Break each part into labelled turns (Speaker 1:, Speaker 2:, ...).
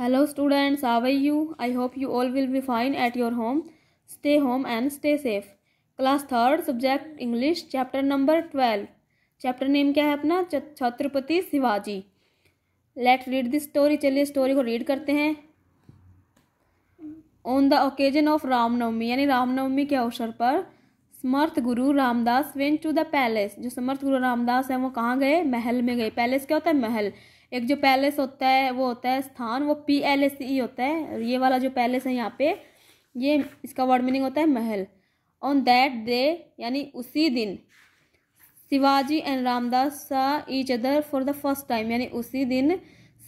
Speaker 1: hello students how are you I hope you all will be fine at your home stay home and stay safe class third subject English chapter number twelve chapter name क्या है अपना Chhatrapati Shivaji let read this story चलिए story को read करते हैं on the occasion of Ramnavami यानी रामनवमी के अवसर पर Samarth Guru Ramdas went to the palace जो समर्थ गुरु रामदास हैं वो कहाँ गए महल में गए पैलेस क्या होता है महल एक जो पैलेस होता है वो होता है स्थान वो पी एल एस ई होता है ये वाला जो पैलेस है यहाँ पे ये इसका वर्ड मीनिंग होता है महल ऑन दैट डे यानी उसी दिन Shivaji and Ramdas saw each other for the first time यानी उसी दिन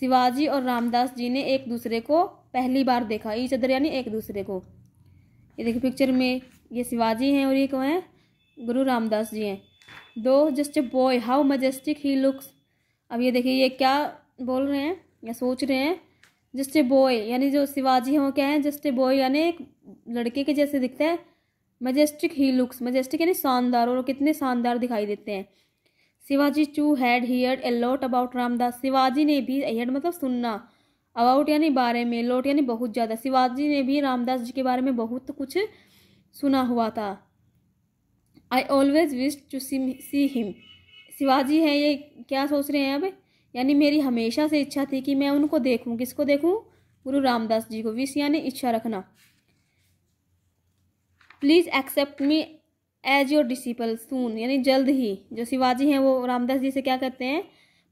Speaker 1: शिवाजी और रामदास जी ने एक दूसरे को पहली बार देखा ईच अदर यानी एक दूसरे को ये देखिए पिक्चर में ये शिवाजी हैं और ये कौन है गुरु रामदास जी हैं though just a boy how majestic he looks अब ये देखिए ये क्या बोल रहे हैं या सोच रहे हैं जस्ट ए बॉय यानी जो शिवाजी हैं वो क्या है जस्ट ए बॉय यानी एक लड़के के जैसे दिखता है मजेस्टिक ही लुक्स मजेस्टिक यानी शानदार और कितने शानदार दिखाई देते हैं Shivaji too had heard a lot about Ramdas Shivaji ने भी हेड मतलब सुनना अबाउट यानी बारे में लॉट यानी बहुत ज़्यादा शिवाजी ने भी रामदास जी के बारे में बहुत कुछ सुना हुआ था I always wish to see see him Shivaji हैं ये क्या सोच रहे हैं अब यानी मेरी हमेशा से इच्छा थी कि मैं उनको देखूं किसको देखूं गुरु रामदास जी को विश यानी इच्छा रखना please accept me as your disciple soon यानी जल्द ही जो शिवाजी हैं वो रामदास जी से क्या करते हैं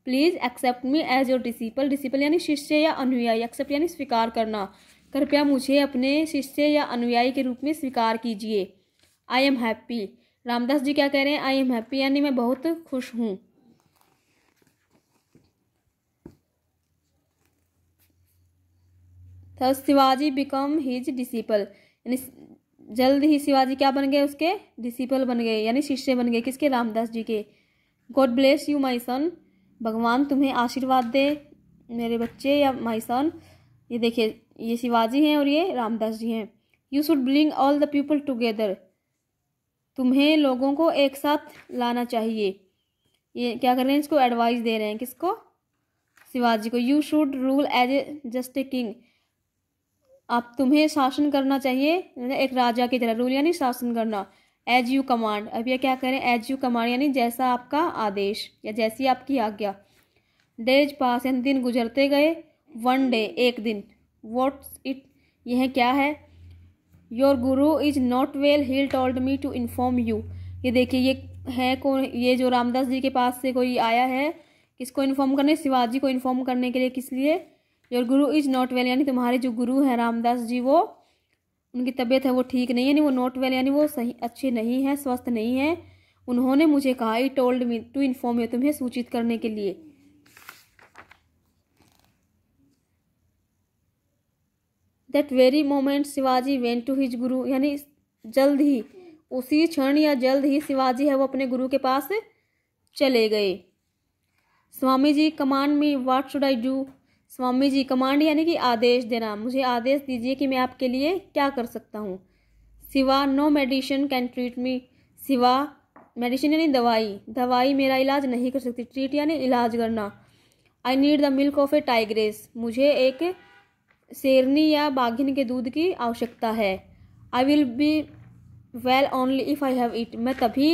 Speaker 1: please accept me as your disciple disciple यानी शिष्य या अनुयायी एक्सेप्ट यानी स्वीकार करना कृपया मुझे अपने शिष्य या अनुयायी के रूप में स्वीकार कीजिए I am happy Ramdas ji क्या कह रहे हैं आई एम हैप्पी यानी मैं बहुत खुश हूँ शिवाजी बिकम हिज डिसिपल यानी जल्द ही शिवाजी क्या बन गए उसके डिसिपल बन गए यानी शिष्य बन गए किसके रामदास जी के God bless you my son भगवान तुम्हें आशीर्वाद दे मेरे बच्चे या माई सन ये देखिए ये शिवाजी हैं और ये रामदास जी हैं you should bring all the people together तुम्हें लोगों को एक साथ लाना चाहिए ये क्या कर रहे हैं इसको एडवाइस दे रहे हैं किसको शिवाजी को you should rule as a just a king आप तुम्हें शासन करना चाहिए एक राजा की तरह रूल यानी शासन करना एज यू कमांड अब ये क्या करें एज यू कमांड यानी जैसा आपका आदेश या जैसी आपकी आज्ञा डेज पास दिन गुजरते गए वन डे एक दिन वॉट्स इट यह क्या है your guru is not well he told me to inform you ये देखिए ये है कौन ये जो रामदास जी के पास से कोई आया है किसको इन्फॉर्म करने शिवाजी को इन्फॉर्म करने के लिए किस लिए your guru is not well यानी तुम्हारे जो गुरु हैं रामदास जी वो उनकी तबीयत है वो ठीक नहीं यानी वो नॉट वेल यानी वो सही अच्छे नहीं है स्वस्थ नहीं है उन्होंने मुझे कहा he told me to inform you तुम्हें सूचित करने के लिए that very moment Shivaji went to his guru यानी जल्द ही उसी क्षण या जल्द ही शिवाजी है वो अपने गुरु के पास चले गए Swami ji command me what should I do Swami ji command यानी कि आदेश देना मुझे आदेश दीजिए कि मैं आपके लिए क्या कर सकता हूँ Shiva no medicine can treat me Shiva medicine यानी दवाई दवाई मेरा इलाज नहीं कर सकती ट्रीट यानी इलाज करना I need the milk of a tigress मुझे एक शेरनी या बाघिन के दूध की आवश्यकता है I will be well only if I have it मैं तभी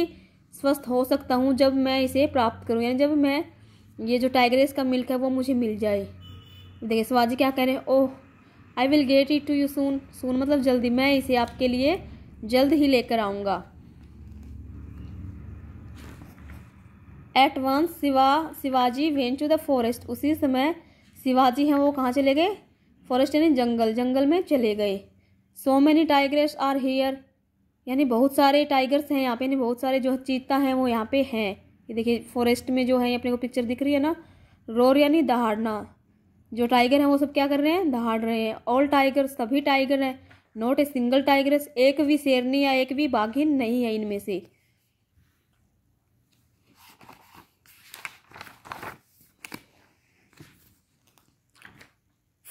Speaker 1: स्वस्थ हो सकता हूँ जब मैं इसे प्राप्त करूँ यानी जब मैं ये जो टाइग्रेस का मिल्क है वो मुझे मिल जाए देखिए शिवाजी क्या कह रहे हैं oh I will get it to you soon soon मतलब जल्दी मैं इसे आपके लिए जल्द ही लेकर आऊँगा at once Shiva Shivaji went to the forest उसी समय शिवाजी हैं वो कहाँ चले गए फॉरेस्ट यानी जंगल जंगल में चले गए so many tigers are here यानी बहुत सारे टाइगर्स हैं यहाँ पे यानी बहुत सारे जो चीता हैं वो यहाँ पे हैं ये देखिए फॉरेस्ट में जो है अपने को पिक्चर दिख रही है ना रोर यानी दहाड़ना जो टाइगर हैं वो सब क्या कर रहे हैं दहाड़ रहे हैं ऑल टाइगर सभी टाइगर हैं नॉट ए सिंगल टाइगरस एक भी शेरनी या एक भी बाघिन नहीं है इनमें से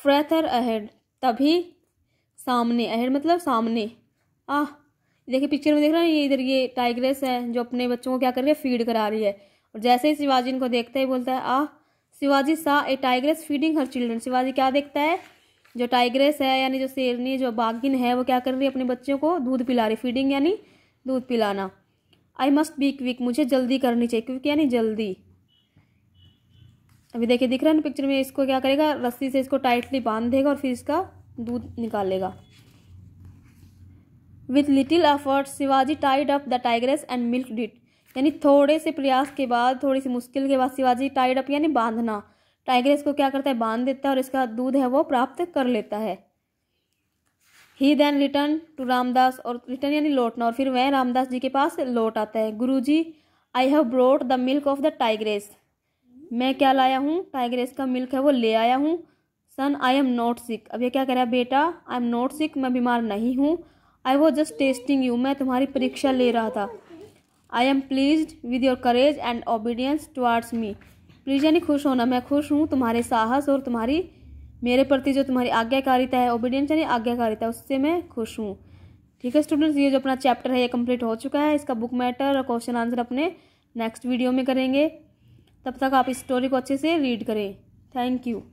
Speaker 1: फ्रैथर अहेड तभी सामने अहेड मतलब सामने आह देखिए पिक्चर में देख रहा है ये इधर ये टाइग्रेस है जो अपने बच्चों को क्या कर रही है फीड करा रही है और जैसे ही शिवाजी इनको देखते ही बोलता है ah Shivaji saw a tigress feeding her children Shivaji क्या देखता है जो टाइग्रेस है यानी जो शेरनी जो बागिन है वो क्या कर रही है अपने बच्चों को दूध पिला रही फीडिंग यानी दूध पिलाना आई मस्ट बी क्विक मुझे जल्दी करनी चाहिए क्विक यानी जल्दी अभी देखिए दिख रहा है ना पिक्चर में इसको क्या करेगा रस्सी से इसको टाइटली बांध देगा और फिर इसका दूध निकालेगा with little effort Shivaji tied up the tigress and milked it यानी थोड़े से प्रयास के बाद थोड़ी सी मुश्किल के बाद शिवाजी टाइड अप यानी बांधना टाइग्रेस को क्या करता है बांध देता है और इसका दूध है वो प्राप्त कर लेता है he then return to Ramdas और रिटर्न यानी लौटना और फिर वह रामदास जी के पास लौट आता है Guru ji I have brought the milk of the tigress मैं क्या लाया हूँ टाइग्रेस का मिल्क है वो ले आया हूँ सन आई एम नॉट सिक अब ये क्या कह रहा है बेटा आई एम नॉट सिक मैं बीमार नहीं हूँ I was just testing you मैं तुम्हारी परीक्षा ले रहा था I am please with your courage and obedience towards me please यानी खुश होना मैं खुश हूँ तुम्हारे साहस और तुम्हारी मेरे प्रति जो तुम्हारी आज्ञाकारिता है ओबीडियंस यानी आज्ञाकारिता उससे मैं खुश हूँ ठीक है स्टूडेंट्स ये जो अपना चैप्टर है ये कम्प्लीट हो चुका है इसका बुक मैटर और क्वेश्चन आंसर अपने नेक्स्ट वीडियो में करेंगे तब तक आप इस स्टोरी को अच्छे से रीड करें थैंक यू